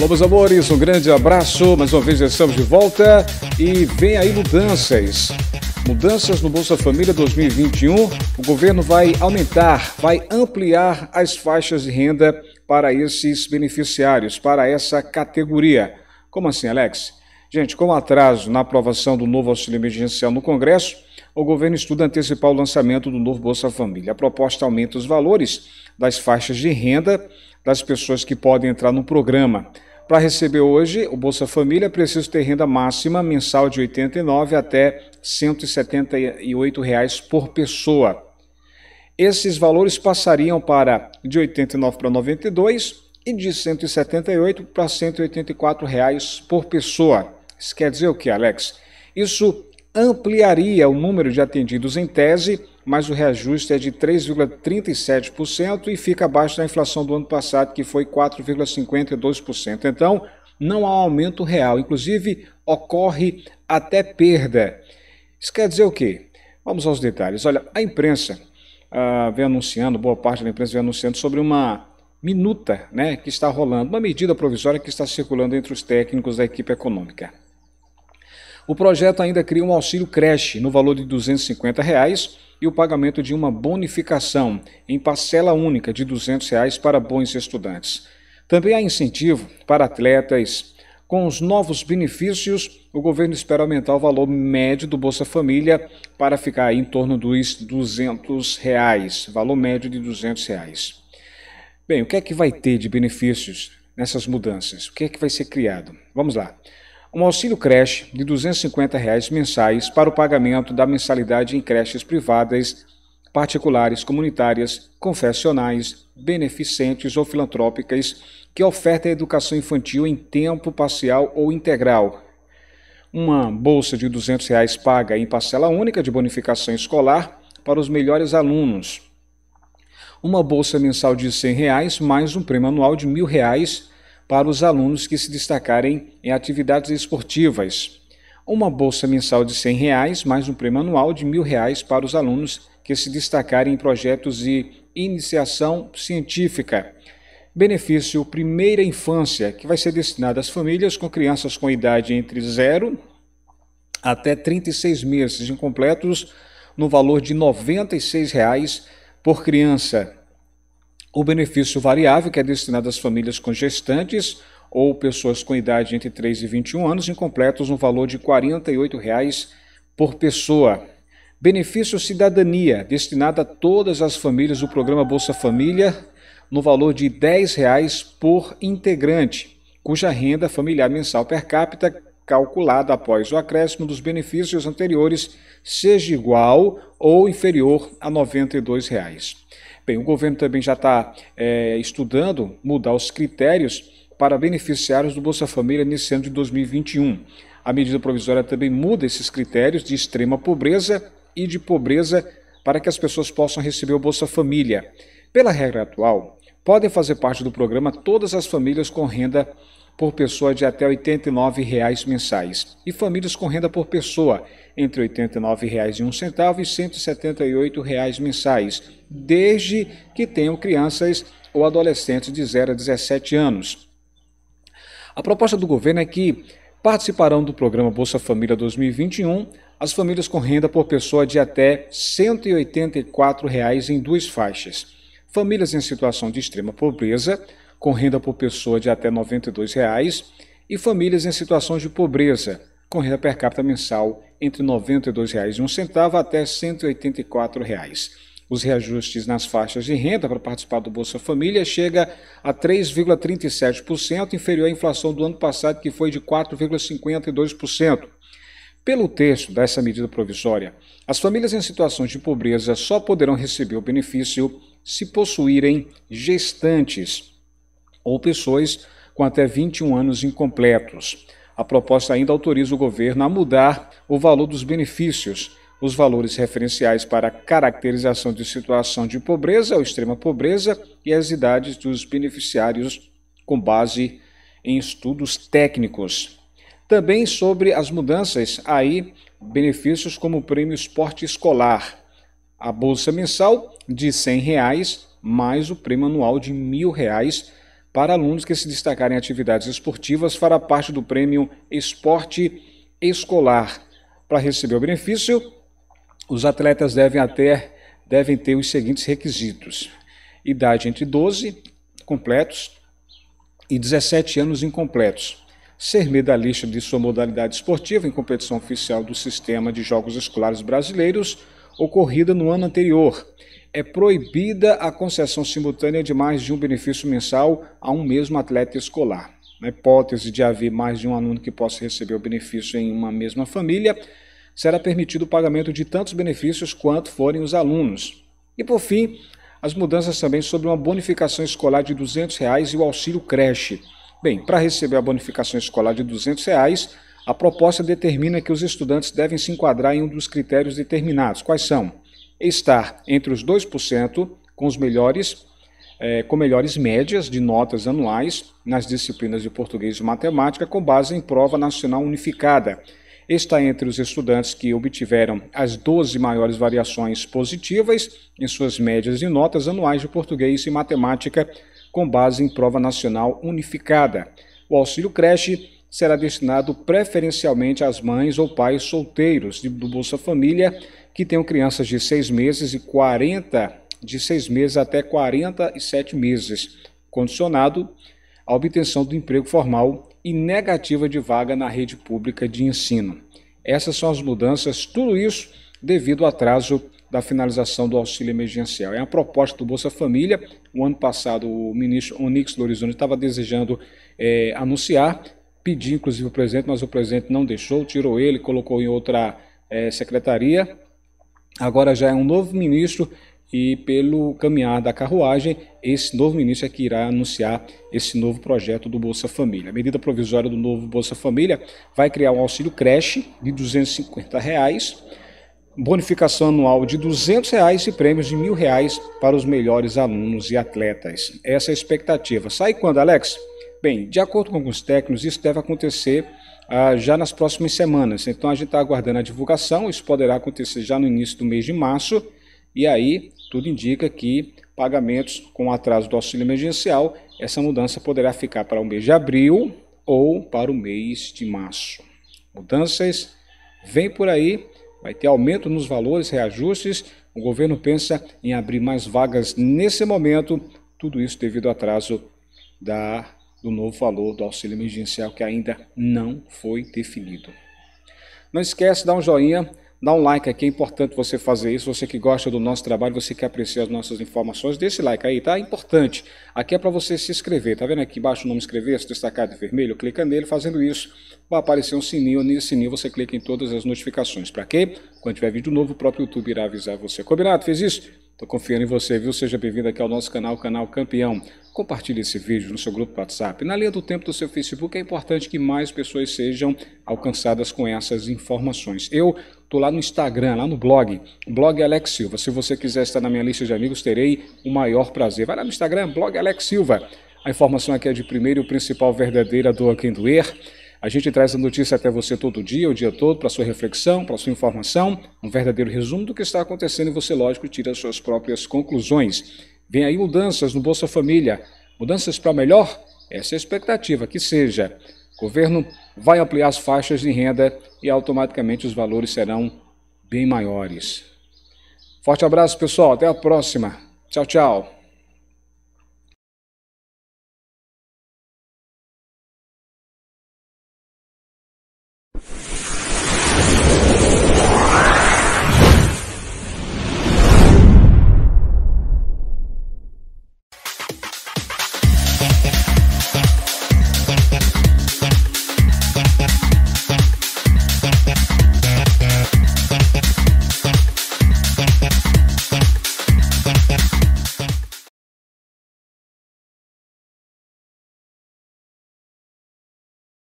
Alô, meus amores, um grande abraço. Mais uma vez já estamos de volta e vem aí mudanças. Mudanças no Bolsa Família 2021. O governo vai aumentar, vai ampliar as faixas de renda para esses beneficiários, para essa categoria. Como assim, Alex? Gente, com atraso na aprovação do novo auxílio emergencial no Congresso, o governo estuda antecipar o lançamento do novo Bolsa Família. A proposta aumenta os valores das faixas de renda das pessoas que podem entrar no programa. Para receber hoje o Bolsa Família, é preciso ter renda máxima mensal de R$ 89 até R$ 178 reais por pessoa. Esses valores passariam para de 89 para 92 e de 178 para 184 reais por pessoa. Isso quer dizer o que, Alex? Isso ampliaria o número de atendidos em tese mas o reajuste é de 3,37% e fica abaixo da inflação do ano passado, que foi 4,52%. Então, não há aumento real, inclusive ocorre até perda. Isso quer dizer o quê? Vamos aos detalhes. Olha, a imprensa uh, vem anunciando, boa parte da imprensa vem anunciando sobre uma minuta né, que está rolando, uma medida provisória que está circulando entre os técnicos da equipe econômica. O projeto ainda cria um auxílio creche no valor de R$ 250 reais e o pagamento de uma bonificação em parcela única de R$ 200 reais para bons estudantes. Também há incentivo para atletas. Com os novos benefícios, o governo espera aumentar o valor médio do Bolsa Família para ficar em torno dos R$ 200, reais, valor médio de R$ 200. Reais. Bem, o que é que vai ter de benefícios nessas mudanças? O que é que vai ser criado? Vamos lá um auxílio creche de R$ 250 reais mensais para o pagamento da mensalidade em creches privadas, particulares, comunitárias, confessionais, beneficentes ou filantrópicas que ofertem educação infantil em tempo parcial ou integral. Uma bolsa de R$ 200 reais paga em parcela única de bonificação escolar para os melhores alunos. Uma bolsa mensal de R$ 100 reais mais um prêmio anual de R$ 1.000 para os alunos que se destacarem em atividades esportivas. Uma bolsa mensal de R$ 100,00, reais, mais um prêmio anual de R$ 1.000,00 reais para os alunos que se destacarem em projetos de iniciação científica. Benefício Primeira Infância, que vai ser destinado às famílias com crianças com idade entre 0 até 36 meses incompletos, no valor de R$ 96,00 por criança. O benefício variável, que é destinado às famílias com gestantes ou pessoas com idade entre 3 e 21 anos incompletos, no valor de R$ 48,00 por pessoa. Benefício Cidadania, destinado a todas as famílias do programa Bolsa Família, no valor de R$ 10,00 por integrante, cuja renda familiar mensal per capita calculada após o acréscimo dos benefícios anteriores seja igual ou inferior a R$ 92,00. Bem, o governo também já está é, estudando mudar os critérios para beneficiários do Bolsa Família nesse ano de 2021. A medida provisória também muda esses critérios de extrema pobreza e de pobreza para que as pessoas possam receber o Bolsa Família. Pela regra atual, podem fazer parte do programa todas as famílias com renda por pessoa de até R$ 89,00 mensais e famílias com renda por pessoa entre R$ 89,01 e R$ 178,00 mensais, desde que tenham crianças ou adolescentes de 0 a 17 anos. A proposta do governo é que participarão do programa Bolsa Família 2021 as famílias com renda por pessoa de até R$ 184,00 em duas faixas. Famílias em situação de extrema pobreza, com renda por pessoa de até R$ 92,00 e famílias em situações de pobreza, com renda per capita mensal entre R$ 92,01 até R$ 184,00. Os reajustes nas faixas de renda para participar do Bolsa Família chega a 3,37%, inferior à inflação do ano passado, que foi de 4,52%. Pelo texto dessa medida provisória, as famílias em situações de pobreza só poderão receber o benefício se possuírem gestantes ou pessoas com até 21 anos incompletos. A proposta ainda autoriza o governo a mudar o valor dos benefícios. Os valores referenciais para a caracterização de situação de pobreza ou extrema pobreza e as idades dos beneficiários com base em estudos técnicos. Também sobre as mudanças, aí benefícios como o prêmio esporte escolar, a bolsa mensal de R$ 100 reais, mais o prêmio anual de R$ 1.000 para alunos que se destacarem em atividades esportivas fará parte do prêmio Esporte Escolar. Para receber o benefício, os atletas devem, até, devem ter os seguintes requisitos: idade entre 12 completos e 17 anos incompletos, ser medalhista de sua modalidade esportiva em competição oficial do Sistema de Jogos Escolares Brasileiros ocorrida no ano anterior. É proibida a concessão simultânea de mais de um benefício mensal a um mesmo atleta escolar. Na hipótese de haver mais de um aluno que possa receber o benefício em uma mesma família, será permitido o pagamento de tantos benefícios quanto forem os alunos. E por fim, as mudanças também sobre uma bonificação escolar de R$ 200 reais e o auxílio creche. Bem, para receber a bonificação escolar de R$ 200, reais, a proposta determina que os estudantes devem se enquadrar em um dos critérios determinados. Quais são? Estar entre os 2% com os melhores, é, com melhores médias de notas anuais nas disciplinas de português e matemática, com base em prova nacional unificada. Está entre os estudantes que obtiveram as 12 maiores variações positivas em suas médias de notas anuais de português e matemática, com base em prova nacional unificada. O auxílio creche será destinado preferencialmente às mães ou pais solteiros do Bolsa Família que tenham crianças de 6 meses e 40 de seis meses até 47 meses, condicionado à obtenção do emprego formal e negativa de vaga na rede pública de ensino. Essas são as mudanças, tudo isso devido ao atraso da finalização do auxílio emergencial. É a proposta do Bolsa Família. O ano passado, o ministro Onix do Horizonte estava desejando é, anunciar, Pedi, inclusive, o presidente, mas o presidente não deixou, tirou ele, colocou em outra é, secretaria. Agora já é um novo ministro e, pelo caminhar da carruagem, esse novo ministro é que irá anunciar esse novo projeto do Bolsa Família. A medida provisória do novo Bolsa Família vai criar um auxílio creche de R$ 250. Reais, bonificação anual de R$ 200 reais e prêmios de R$ 1.000 reais para os melhores alunos e atletas. Essa é a expectativa. Sai quando, Alex? Bem, de acordo com alguns técnicos, isso deve acontecer ah, já nas próximas semanas. Então a gente está aguardando a divulgação, isso poderá acontecer já no início do mês de março, e aí tudo indica que pagamentos com atraso do auxílio emergencial, essa mudança poderá ficar para o mês de abril ou para o mês de março. Mudanças vem por aí, vai ter aumento nos valores, reajustes. O governo pensa em abrir mais vagas nesse momento, tudo isso devido ao atraso da do novo valor do auxílio emergencial que ainda não foi definido. Não esquece, dá um joinha, dá um like aqui, é importante você fazer isso. Você que gosta do nosso trabalho, você que aprecia as nossas informações, dê esse like aí, tá? É importante. Aqui é para você se inscrever, tá vendo aqui embaixo o nome inscrever-se, destacado em vermelho, clica nele, fazendo isso vai aparecer um sininho, nesse sininho você clica em todas as notificações. Para quê? Quando tiver vídeo novo, o próprio YouTube irá avisar você. Combinado? Fez isso? Estou confiando em você, viu? Seja bem-vindo aqui ao nosso canal, canal Campeão. Compartilhe esse vídeo no seu grupo WhatsApp. Na linha do tempo do seu Facebook, é importante que mais pessoas sejam alcançadas com essas informações. Eu estou lá no Instagram, lá no blog, blog Alex Silva. Se você quiser estar na minha lista de amigos, terei o maior prazer. Vai lá no Instagram, blog Alex Silva. A informação aqui é de primeiro e principal verdadeira, doa quem doer. A gente traz a notícia até você todo dia, o dia todo, para sua reflexão, para sua informação, um verdadeiro resumo do que está acontecendo e você, lógico, tira as suas próprias conclusões. Vem aí mudanças no Bolsa Família, mudanças para melhor? Essa é a expectativa, que seja. O governo vai ampliar as faixas de renda e automaticamente os valores serão bem maiores. Forte abraço, pessoal. Até a próxima. Tchau, tchau.